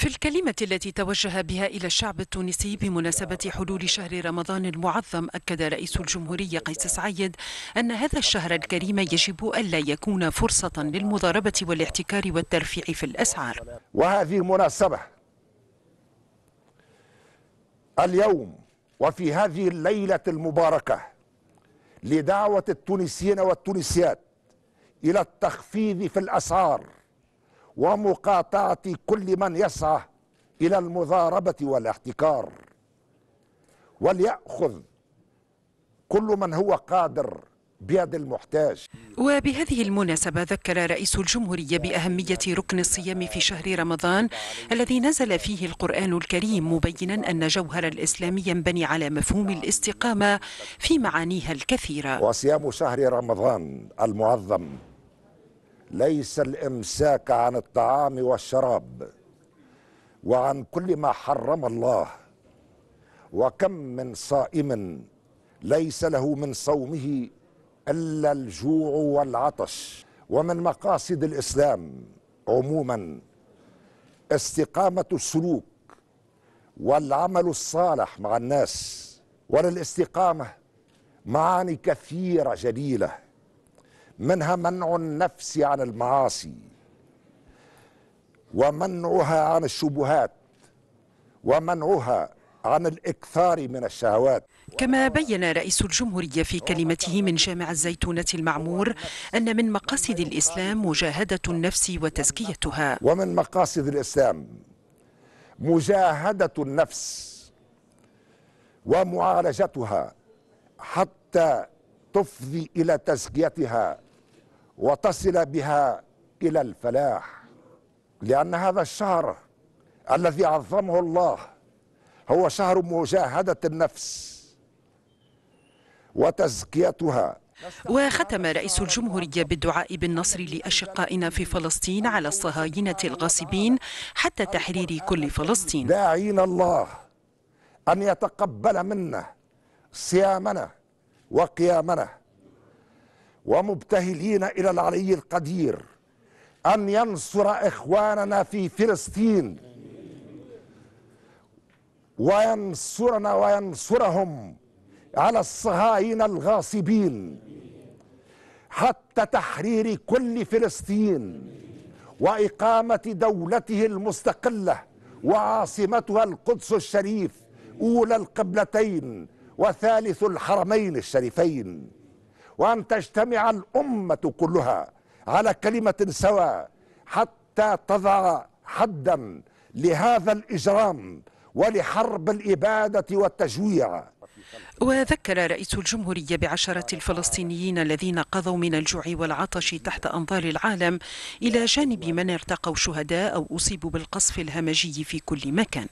في الكلمة التي توجه بها إلى الشعب التونسي بمناسبة حلول شهر رمضان المعظم أكد رئيس الجمهورية قيس سعيد أن هذا الشهر الكريم يجب ألا يكون فرصة للمضاربة والاحتكار والترفيع في الأسعار وهذه مناسبة اليوم وفي هذه الليلة المباركة لدعوة التونسيين والتونسيات إلى التخفيض في الأسعار ومقاطعه كل من يسعى الى المضاربه والاحتكار ولياخذ كل من هو قادر بيد المحتاج وبهذه المناسبة ذكر رئيس الجمهورية بأهمية ركن الصيام في شهر رمضان الذي نزل فيه القرآن الكريم مبينا أن جوهر الإسلام ينبني على مفهوم الاستقامة في معانيها الكثيرة وصيام شهر رمضان المعظم ليس الامساك عن الطعام والشراب وعن كل ما حرم الله وكم من صائم ليس له من صومه الا الجوع والعطش ومن مقاصد الاسلام عموما استقامه السلوك والعمل الصالح مع الناس وللاستقامه معاني كثيره جليله منها منع النفس عن المعاصي ومنعها عن الشبهات ومنعها عن الإكثار من الشهوات كما بين رئيس الجمهورية في كلمته من جامع الزيتونة المعمور أن من مقاصد الإسلام مجاهدة النفس وتزكيتها ومن مقاصد الإسلام مجاهدة النفس ومعالجتها حتى تفضي إلى تزكيتها وتصل بها الى الفلاح لان هذا الشهر الذي عظمه الله هو شهر مجاهده النفس وتزكيتها وختم رئيس الجمهورية بالدعاء بالنصر لأشقائنا في فلسطين على الصهاينة الغاصبين حتى تحرير كل فلسطين داعين الله أن يتقبل منا صيامنا وقيامنا ومبتهلين إلى العلي القدير أن ينصر إخواننا في فلسطين وينصرنا وينصرهم على الصهاينة الغاصبين حتى تحرير كل فلسطين وإقامة دولته المستقلة وعاصمتها القدس الشريف أولى القبلتين وثالث الحرمين الشريفين وأن تجتمع الأمة كلها على كلمة سواء حتى تضع حدا لهذا الإجرام ولحرب الإبادة والتجويع وذكر رئيس الجمهورية بعشرة الفلسطينيين الذين قضوا من الجوع والعطش تحت أنظار العالم إلى جانب من ارتقوا شهداء أو أصيبوا بالقصف الهمجي في كل مكان